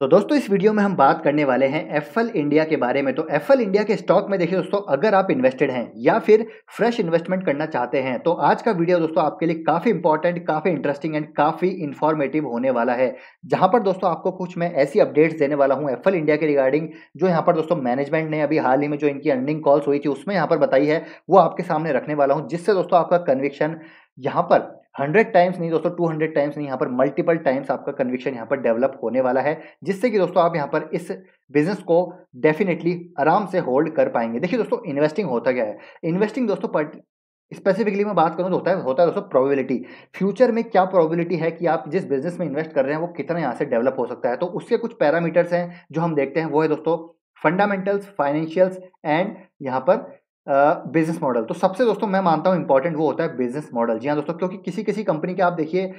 तो दोस्तों इस वीडियो में हम बात करने वाले हैं एफएल इंडिया के बारे में तो एफएल इंडिया के स्टॉक में देखिए दोस्तों अगर आप इन्वेस्टेड हैं या फिर फ्रेश इन्वेस्टमेंट करना चाहते हैं तो आज का वीडियो दोस्तों आपके लिए काफ़ी इंपॉर्टेंट काफ़ी इंटरेस्टिंग एंड काफ़ी इन्फॉर्मेटिव होने वाला है जहां पर दोस्तों आपको कुछ मैं ऐसी अपडेट्स देने वाला हूँ एफ इंडिया के रिगार्डिंग जो यहाँ पर दोस्तों मैनेजमेंट ने अभी हाल ही में जो इनकी अर्निंग कॉल्स हुई थी उसमें यहाँ पर बताई है वो आपके सामने रखने वाला हूँ जिससे दोस्तों आपका कन्विक्शन यहाँ पर हंड्रेड टाइम्स नहीं दोस्तों टू हंड्रेड टाइम्स नहीं यहाँ पर मल्टीपल टाइम्स आपका कन्विक्शन यहाँ पर डेवलप होने वाला है जिससे कि दोस्तों आप यहाँ पर इस बिजनेस को डेफिनेटली आराम से होल्ड कर पाएंगे देखिए दोस्तों इन्वेस्टिंग होता क्या है इन्वेस्टिंग दोस्तों स्पेसिफिकली मैं बात करूँ तो होता है होता है दोस्तों प्रोबेबिलिटी फ्यूचर में क्या प्रोबेबिलिटी है कि आप जिस बिजनेस में इन्वेस्ट कर रहे हैं वो कितना यहाँ से डेवलप हो सकता है तो उसके कुछ पैरामीटर्स हैं जो हम देखते हैं वो है दोस्तों फंडामेंटल्स फाइनेंशियल्स एंड यहाँ पर बिजनेस मॉडल तो सबसे दोस्तों मैं मानता हूँ इंपॉर्टेंट वो होता है बिजनेस मॉडल जी हाँ दोस्तों क्योंकि किसी किसी कंपनी के आप देखिए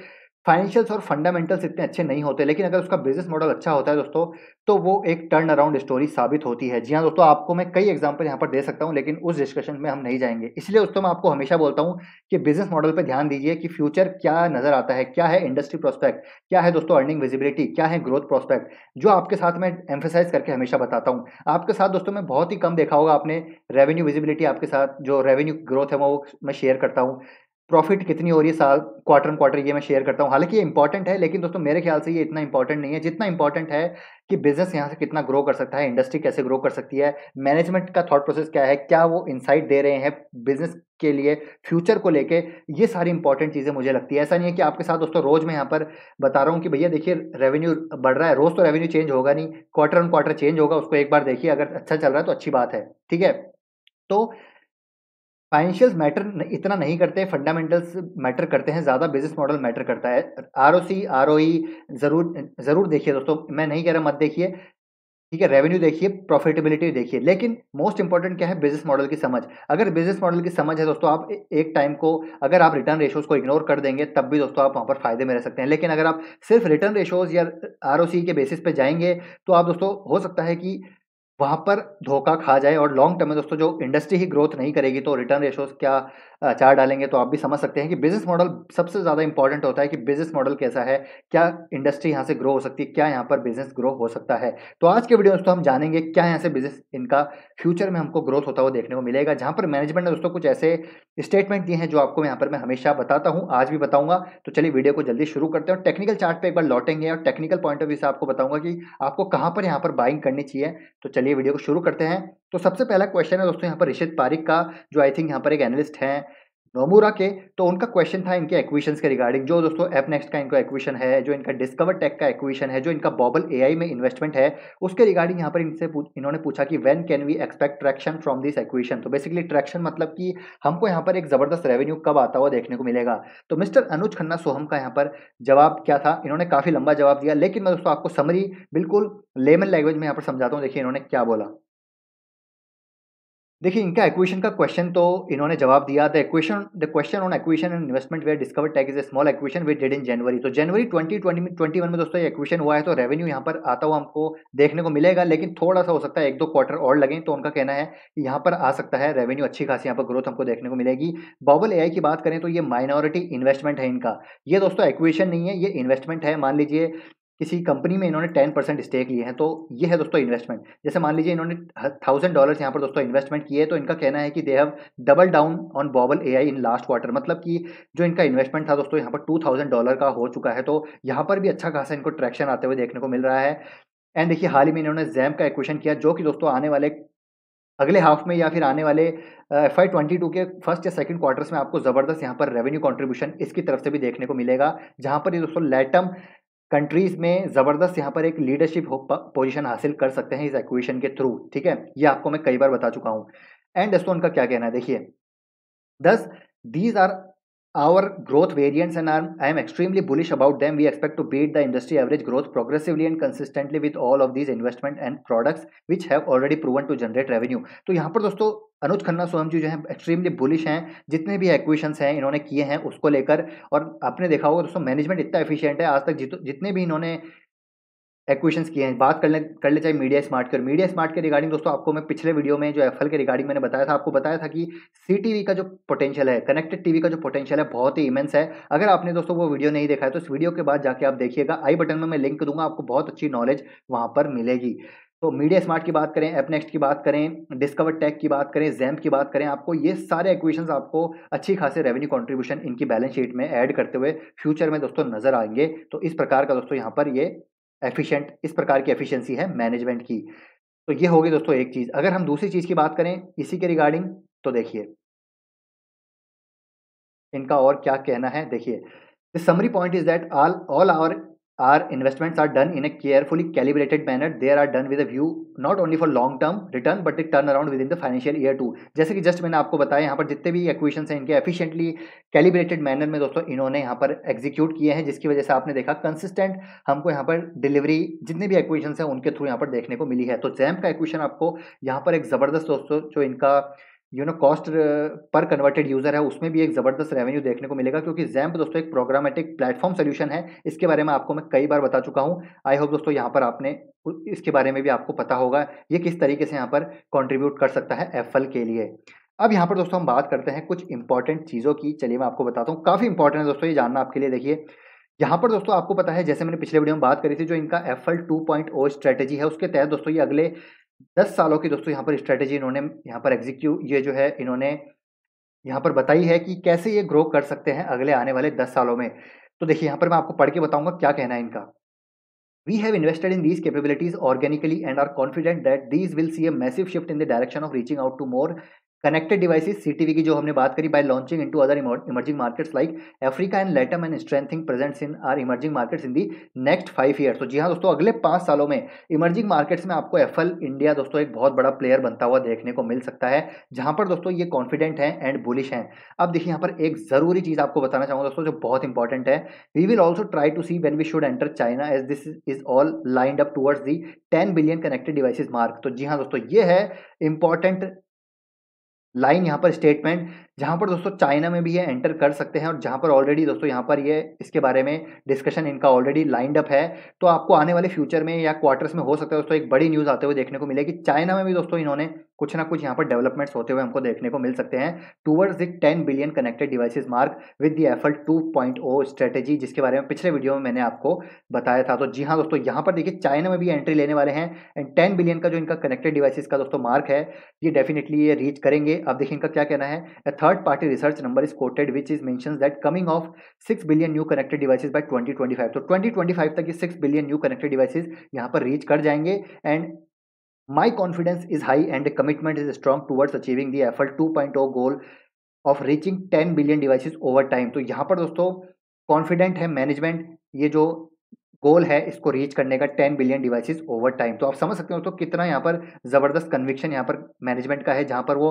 फाइनेंशियल्स और फंडामेंटल्स इतने अच्छे नहीं होते लेकिन अगर उसका बिजनेस मॉडल अच्छा होता है दोस्तों तो वो एक टर्न अराउंड स्टोरी साबित होती है जी हाँ दोस्तों आपको मैं कई एग्जांपल यहाँ पर दे सकता हूँ लेकिन उस डिस्कशन में हम नहीं जाएंगे इसलिए दोस्तों मैं आपको हमेशा बोलता हूँ कि बिजनेस मॉडल पर ध्यान दीजिए कि फ्यूचर क्या नजर आता है क्या है इंडस्ट्री प्रोस्पेक्ट क्या है दोस्तों अर्निंग विजिबिलिटी क्या है ग्रोथ प्रोस्पेक्ट जो आपके साथ मैं एम्फेसाइज करके हमेशा बताता हूँ आपके साथ दोस्तों मैं बहुत ही कम देखा होगा आपने रेवेन्यू विजिबिलिटी आपके साथ जो रेवेन्यू ग्रोथ है वो मैं शेयर करता हूँ प्रॉफिट कितनी हो रही है साल क्वार्टर एंड क्वार्टर ये मैं शेयर करता हूँ हालांकि ये इंपॉर्टेंट है लेकिन दोस्तों मेरे ख्याल से ये इतना इंपॉर्टेंट नहीं है जितना इंपॉर्टेंट है कि बिजनेस यहाँ से कितना ग्रो कर सकता है इंडस्ट्री कैसे ग्रो कर सकती है मैनेजमेंट का थॉट प्रोसेस क्या है क्या वो इंसाइट दे रहे हैं बिजनेस के लिए फ्यूचर को लेके ये सारी इंपॉर्टेंट चीज़ें मुझे लगती है ऐसा नहीं है कि आपके साथ दोस्तों रोज मैं यहाँ पर बता रहा हूँ कि भैया देखिए रेवेन्यू बढ़ रहा है रोज तो रेवेन्यू चेंज होगा नहीं क्वार्टर ऑन क्वार्टर चेंज होगा उसको एक बार देखिए अगर अच्छा चल रहा है तो अच्छी बात है ठीक है तो फाइनेंशियल मैटर इतना नहीं करते फंडामेंटल्स मैटर करते हैं ज़्यादा बिजनेस मॉडल मैटर करता है R O C R O E e ज़रूर ज़रूर देखिए दोस्तों मैं नहीं कह रहा मत देखिए ठीक है रेवेन्यू देखिए प्रॉफिटेबिलिटी देखिए लेकिन मोस्ट इंपॉर्टेंट क्या है बिजनेस मॉडल की समझ अगर बिजनेस मॉडल की समझ है दोस्तों आप एक टाइम को अगर आप रिटर्न रेशोज को इग्नोर कर देंगे तब भी दोस्तों आप वहाँ पर फायदे में रह सकते हैं लेकिन अगर आप सिर्फ रिटर्न रेशोज या आर के बेसिस पर जाएंगे तो आप दोस्तों हो सकता है कि वहाँ पर धोखा खा जाए और लॉन्ग टर्म में दोस्तों जो इंडस्ट्री ही ग्रोथ नहीं करेगी तो रिटर्न रेशोज क्या चार डालेंगे तो आप भी समझ सकते हैं कि बिजनेस मॉडल सबसे ज़्यादा इंपॉर्टेंट होता है कि बिजनेस मॉडल कैसा है क्या इंडस्ट्री यहाँ से ग्रो हो सकती है क्या यहाँ पर बिजनेस ग्रो हो सकता है तो आज के वीडियो दोस्तों हम जानेंगे क्या यहाँ से बिजनेस इनका फ्यूचर में हमको ग्रोथ होता हुआ देखने को मिलेगा जहाँ पर मैनेजमेंट ने दोस्तों कुछ ऐसे स्टेटमेंट दिए हैं जो आपको यहाँ पर मैं हमेशा बताता हूँ आज भी बताऊँगा तो चलिए वीडियो को जल्दी शुरू करते हैं और टेक्निकल चार्ट पर एक बार लौटेंगे और टेक्निकल पॉइंट ऑफ व्यू से आपको बताऊँगा कि आपको कहाँ पर यहाँ पर बाइंग करनी चाहिए तो चलिए वीडियो को शुरू करते हैं तो सबसे पहला क्वेश्चन है दोस्तों यहाँ पर ऋषित पारिक का जो आई थिंक यहाँ पर एक एनालिस्ट हैं नोमूरा के तो उनका क्वेश्चन था इनके एक्विशन के रिगार्डिंग जो दोस्तों एप नेक्स्ट का इनका एक्विशन है जो इनका डिस्कवर टेक का एक्विशन है जो इनका बॉबल एआई में इन्वेस्टमेंट है उसके रिगार्डिंग यहाँ पर इनसे पूछ, इन्होंने पूछा कि when can we expect traction from this acquisition तो बेसिकली ट्रैक्शन मतलब कि हमको यहाँ पर एक ज़बरदस्त रेवेन्यू कब आता हुआ देखने को मिलेगा तो मिस्टर अनुज खन्ना सोहम का यहाँ पर जवाब क्या था इन्होंने काफ़ी लंबा जवाब दिया लेकिन मैं दोस्तों आपको समरी बिल्कुल लेमन लैंग्वेज में यहाँ पर समझाता हूँ देखिए इन्होंने क्या बोला देखिए इनका एक्विशन का क्वेश्चन तो इन्होंने जवाब दिया the equation the question on acquisition and investment where discover tech is a small acquisition with dead in January तो जनवरी ट्वेंटी ट्वेंटी ट्वेंटी वन में दोस्तों ये एक्विशन हुआ है तो रेवेन्यू यहाँ पर आता हुआ हमको देखने को मिलेगा लेकिन थोड़ा सा हो सकता है एक दो क्वार्टर और लगे तो उनका कहना है कि यहाँ पर आ सकता है रेवेन्यू अच्छी खासी यहाँ पर ग्रोथ हमको देखने को मिलेगी बाबल ए की बात करें तो ये माइनॉरिटी इन्वेस्टमेंट है इनका ये दोस्तों एक्विशन नहीं है ये इन्वेस्टमेंट है मान लीजिए किसी कंपनी में इन्होंने टेन परसेंट स्टेक लिए हैं तो ये है दोस्तों इन्वेस्टमेंट जैसे मान लीजिए इन्होंने थाउजेंड डॉलर्स यहाँ पर दोस्तों इन्वेस्टमेंट किए तो इनका कहना है कि they have double down on Bobble A in last quarter मतलब कि जो इनका इन्वेस्टमेंट था दोस्तों यहाँ पर टू थाउजेंड डॉलर का हो चुका है तो यहाँ पर भी अच्छा खासा इनको ट्रैक्शन आते हुए देखने को मिल रहा है एंड देखिए हाल ही में इन्होंने जैम का इक्वेशन किया जो कि दोस्तों आने वाले अगले हाफ में या फिर आने वाले एफ आई ट्वेंटी टू के फर्स्ट या सेकंड क्वार्टर्स में आपको ज़बरदस्त यहाँ पर रेवेन्यू कंट्रीब्यूशन इसकी तरफ से भी देखने को मिलेगा जहाँ पर ये दोस्तों लैटम कंट्रीज में ज़बरदस्त यहाँ पर एक लीडरशिप पोजीशन हासिल कर सकते हैं इस एक्विशन के थ्रू ठीक है ये आपको मैं कई बार बता चुका हूं एंड दोस्तों उनका क्या कहना है देखिए दस these are our growth variants and are I am extremely bullish about them we expect to beat the industry average growth progressively and consistently with all of these investment and products which have already proven to generate revenue तो यहाँ पर दोस्तों अनुज खन्ना स्वयं जी जो है extremely bullish हैं जितने भी एक्वेशंस हैं इन्होंने किए हैं उसको लेकर और आपने देखा होगा दोस्तों मैनेजमेंट इतना एफिशिएंट है आज तक जितने भी इन्होंने एक्वेशंस किए हैं बात करने कर ले चाहे मीडिया स्मार्ट के मीडिया स्मार्ट के रिगार्डिंग दोस्तों आपको मैं पिछले वीडियो में जो एफ के रिगार्डिंग मैंने बताया था आपको बताया था कि सी टीवी का जो पोटेंशियल है कनेक्टेड टीवी का जो पोटेंशियल है बहुत ही इमेंस है अगर आपने दोस्तों वो वीडियो नहीं देखा है तो इस वीडियो के बाद जाके आप देखिएगा आई बटन में मैं लिंक दूंगा आपको बहुत अच्छी नॉलेज वहाँ पर मिलेगी तो मीडिया स्मार्ट की बात करें एप नेक्स्ट की बात करें डिस्कवर टेक की बात करें जैम्प की बात करें आपको ये सारे एक्वेशन आपको अच्छी खासी रेवेन्यू कंट्रीब्यूशन इनकी बैलेंस शीट में ऐड करते हुए फ्यूचर में दोस्तों नजर आएंगे तो इस प्रकार का दोस्तों यहाँ पर ये एफिशिएंट इस प्रकार की एफिशिएंसी है मैनेजमेंट की तो ये होगी दोस्तों एक चीज़ अगर हम दूसरी चीज़ की बात करें इसी के रिगार्डिंग तो देखिए इनका और क्या कहना है देखिए the summary point is that all all our are our investments are done in a carefully calibrated manner they are done with a view not only for long term return but around within the financial year two जैसे कि just मैंने आपको बताया यहाँ पर जितने भी एक्विशंस हैं इनके एफिशिएंटली कैलिब्रेटेड मैनर में दोस्तों इन्होंने यहाँ पर एग्जीक्यूट किए हैं जिसकी वजह से आपने देखा कंसिस्टेंट हमको यहाँ पर डिलीवरी जितने भी एक्विशंस हैं उनके थ्रू यहाँ पर देखने को मिली है तो जैम का एक्विशन आपको यहाँ पर एक ज़बरदस्त दोस्तों जो इनका you know cost per converted user है उसमें भी एक ज़बरदस्त रेवेन्यू देखने को मिलेगा क्योंकि जैम्प दोस्तों एक प्रोग्रामेटिक प्लेटफॉर्म सोल्यूशन है इसके बारे में आपको मैं कई बार बता चुका हूँ आई होप दोस्तों यहाँ पर आपने इसके बारे में भी आपको पता होगा ये किस तरीके से यहाँ पर कॉन्ट्रीब्यूट कर सकता है एप्पल के लिए अब यहाँ पर दोस्तों हम बात करते हैं कुछ इंपॉर्टेंट चीज़ों की चलिए मैं आपको बताता हूँ काफ़ी इंपॉर्टेंट है दोस्तों ये जानना आपके लिए देखिए यहाँ पर दोस्तों आपको पता है जैसे मैंने पिछले वीडियो में बात करी थी जो इनका F L two point strategy है उसके तहत दोस्तों ये अगले दस सालों की दोस्तों यहाँ पर स्ट्रेटेजी इन्होंने यहाँ पर एग्जीक्यू ये जो है इन्होंने यहाँ पर बताई है कि कैसे ये ग्रो कर सकते हैं अगले आने वाले दस सालों में तो देखिए यहाँ पर मैं आपको पढ़ के बताऊंगा क्या कहना है इनका we have invested in these capabilities organically and are confident that these will see a massive shift in the direction of reaching out to more connected devices CTV की जो हमने बात करी by launching into other emerging markets like Africa and LatAm and strengthening presence in our emerging markets in the next five year तो जी हाँ दोस्तों अगले पाँच सालों में इमर्जिंग मार्केट्स में आपको एफएल इंडिया दोस्तों एक बहुत बड़ा प्लेयर बनता हुआ देखने को मिल सकता है जहाँ पर दोस्तों ये कॉन्फिडेंट है एंड बुलिश है अब देखिए यहाँ पर एक ज़रूरी चीज़ आपको बताना चाहूँगा दोस्तों जो बहुत इंपॉर्टेंट है we will also try to see when we should enter China as this is all lined up towards the ten billion connected devices mark तो जी हाँ दोस्तों ये है इंपॉर्टेंट लाइन यहाँ पर स्टेटमेंट जहाँ पर दोस्तों चाइना में भी ये एंटर कर सकते हैं और जहाँ पर ऑलरेडी दोस्तों यहाँ पर ये इसके बारे में डिस्कशन इनका ऑलरेडी लाइंड अप है तो आपको आने वाले फ्यूचर में या क्वार्टर्स में हो सकता है दोस्तों एक बड़ी न्यूज़ आते हुए देखने को मिलेगी चाइना में भी दोस्तों इन्होंने कुछ ना कुछ यहाँ पर डेवलपमेंट्स होते हुए हमको देखने को मिल सकते हैं towards the ten billion connected devices mark with the FL two point O strategy जिसके बारे में पिछले वीडियो में मैंने आपको बताया था तो जी हाँ दोस्तों यहाँ पर देखिए चाइना में भी एंट्री लेने वाले हैं एंड टेन बिलियन का जो इनका कनेक्टेड डिवाइसेज का दोस्तों मार्क है ये डेफिनेटली ये रीच करेंगे अब देखिए इनका क्या कहना है a third party research number is quoted which is mentions that coming of six billion new connected devices by 2025 तो 2025 तक ये six billion new connected devices यहाँ पर रीच कर जाएंगे and my confidence is high and commitment is strong towards achieving the FL two goal of reaching ten billion devices over time तो यहाँ पर दोस्तों कॉन्फिडेंट है मैनेजमेंट ये जो गोल है इसको रीच करने का 10 बिलियन डिवाइसेस ओवर टाइम तो आप समझ सकते हो तो कितना यहाँ पर ज़बरदस्त कन्विक्शन यहाँ पर मैनेजमेंट का है जहाँ पर वो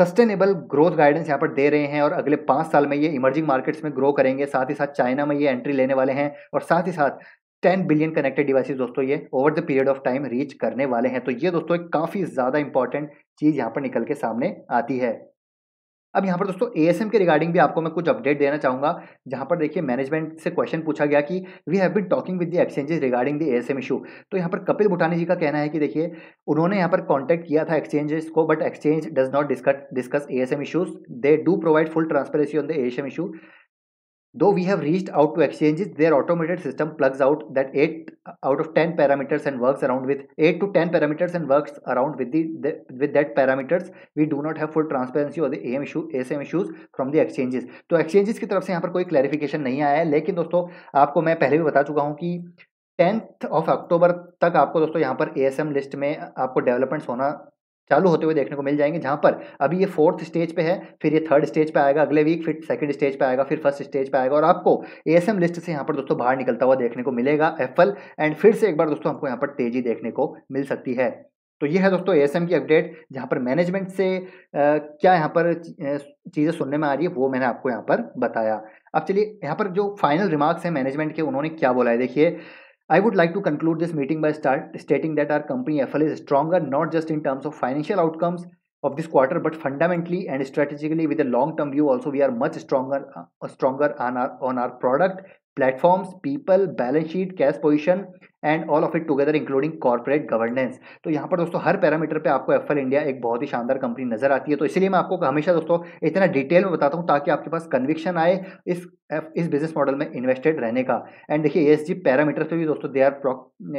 सस्टेनेबल ग्रोथ गाइडेंस यहाँ पर दे रहे हैं और अगले पाँच साल में ये इमर्जिंग मार्केट्स में ग्रो करेंगे साथ ही साथ चाइना में ये एंट्री लेने वाले हैं और साथ ही साथ 10 बिलियन कनेक्टेड डिवाइसेस दोस्तों ये over the period of time reach करने वाले हैं तो ये दोस्तों एक काफ़ी ज़्यादा इंपॉर्टेंट चीज़ यहाँ पर निकल के सामने आती है अब यहाँ पर दोस्तों एएसएम के रिगार्डिंग भी आपको मैं कुछ अपडेट देना चाहूँगा जहाँ पर देखिए मैनेजमेंट से क्वेश्चन पूछा गया कि we have been talking with the exchanges regarding the ASM issue तो यहाँ पर कपिल भुटानी जी का कहना है कि देखिए उन्होंने यहाँ पर कॉन्टैक्ट किया था एक्सचेंजेस को but exchange does not discuss discuss M issues they do provide full transparency on the ASM issue Though we have reached out to exchanges, their automated system plugs out that 8 out of 10 parameters and works around with 8 to 10 parameters and works around with the, the with that parameters. We do not have full transparency or the AM issue ASM issues from the exchanges. तो exchanges की तरफ से यहाँ पर कोई clarification नहीं आया है लेकिन दोस्तों आपको मैं पहले भी बता चुका हूँ कि टेंथ ऑफ अक्टूबर तक आपको दोस्तों यहाँ पर ए लिस्ट में आपको डेवलपमेंट्स होना चालू होते हुए देखने को मिल जाएंगे जहाँ पर अभी ये फोर्थ स्टेज पे है फिर ये थर्ड स्टेज पे आएगा अगले वीक फिर सेकंड स्टेज पे आएगा फिर फर्स्ट स्टेज पे आएगा और आपको एएसएम लिस्ट से यहाँ पर दोस्तों बाहर निकलता हुआ देखने को मिलेगा एफएल एंड फिर से एक बार दोस्तों हमको यहाँ पर तेजी देखने को मिल सकती है तो ये है दोस्तों एएसएम की अपडेट जहाँ पर मैनेजमेंट से आ, क्या यहाँ पर चीज़ें सुनने में आ रही है वो मैंने आपको यहाँ पर बताया अब चलिए यहाँ पर जो फाइनल रिमार्क्स हैं मैनेजमेंट के उन्होंने क्या बोला है देखिए I would like to conclude this meeting by stating that our company FL is stronger not just in terms of financial outcomes of this quarter but fundamentally and strategically with a long term view also we are much stronger uh, stronger on our on our product platforms people balance sheet cash position and all of it together including corporate governance तो यहाँ पर दोस्तों हर parameter पे आपको F India एक बहुत ही शानदार company नजर आती है तो इसलिए मैं आपको हमेशा दोस्तों इतना डिटेल में बताता हूँ ताकि आपके पास कन्विक्शन आए इस इस बिजनेस मॉडल में इन्वेस्टेड रहने का एंड देखिए एस जी पैरामीटर पर भी दोस्तों they are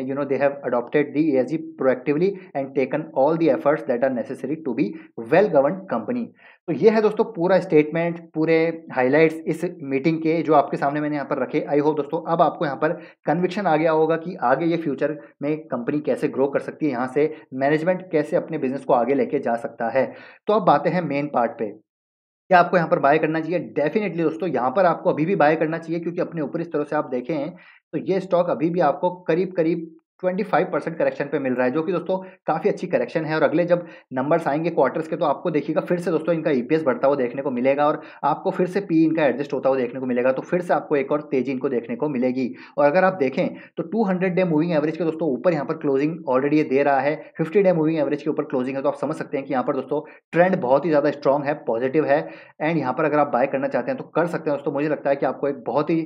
you know they have adopted the S G proactively and taken all the efforts that are necessary to be well govern company तो ये है दोस्तों पूरा स्टेटमेंट पूरे हाइलाइट्स इस मीटिंग के जो आपके सामने मैंने यहाँ पर रखे आई होप दोस्तों अब आपको यहाँ पर कन्विक्शन आ गया होगा कि आगे ये फ्यूचर में कंपनी कैसे ग्रो कर सकती है यहाँ से मैनेजमेंट कैसे अपने बिजनेस को आगे लेके जा सकता है तो अब बातें हैं मेन पार्ट पे क्या आपको यहाँ पर बाय करना चाहिए डेफिनेटली दोस्तों यहाँ पर आपको अभी भी बाय करना चाहिए क्योंकि अपने ऊपर इस तरह से आप देखें तो ये स्टॉक अभी भी आपको करीब करीब 25 परसेंट करेक्शन पे मिल रहा है जो कि दोस्तों काफ़ी अच्छी करेक्शन है और अगले जब नंबर्स आएंगे क्वार्टर्स के तो आपको देखिएगा फिर से दोस्तों इनका ईपीएस e बढ़ता हुआ देखने को मिलेगा और आपको फिर से पी e इनका एडजस्ट होता हुआ देखने को मिलेगा तो फिर से आपको एक और तेजी इनको देखने को मिलेगी और अगर आप देखें तो टू डे मूविंग एवरेज के दोस्तों ऊपर यहाँ पर क्लोजिंग ऑलरेडी ये दे रहा है फिफ्टी डे मूविंग एवरेज के ऊपर क्लोजिंग है तो आप समझ सकते हैं कि यहाँ पर दोस्तों ट्रेंड बहुत ही ज़्यादा स्ट्रॉन्ग है पॉजिटिव है एंड यहाँ पर अगर आप बाय करना चाहते हैं तो कर सकते हैं दोस्तों मुझे लगता है कि आपको एक बहुत ही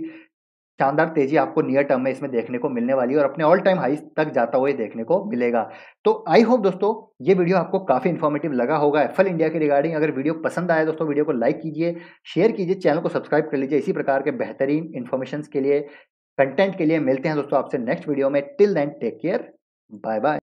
शानदार तेजी आपको नियर टर्म में इसमें देखने को मिलने वाली है और अपने ऑल टाइम हाई तक जाता हुआ देखने को मिलेगा तो आई होप दोस्तों ये वीडियो आपको काफ़ी इन्फॉर्मेटिव लगा होगा एफएल इंडिया के रिगार्डिंग अगर वीडियो पसंद आया दोस्तों वीडियो को लाइक कीजिए शेयर कीजिए चैनल को सब्सक्राइब कर लीजिए इसी प्रकार के बेहतरीन इन्फॉर्मेशन के लिए कंटेंट के लिए मिलते हैं दोस्तों आपसे नेक्स्ट वीडियो में till then take care bye bye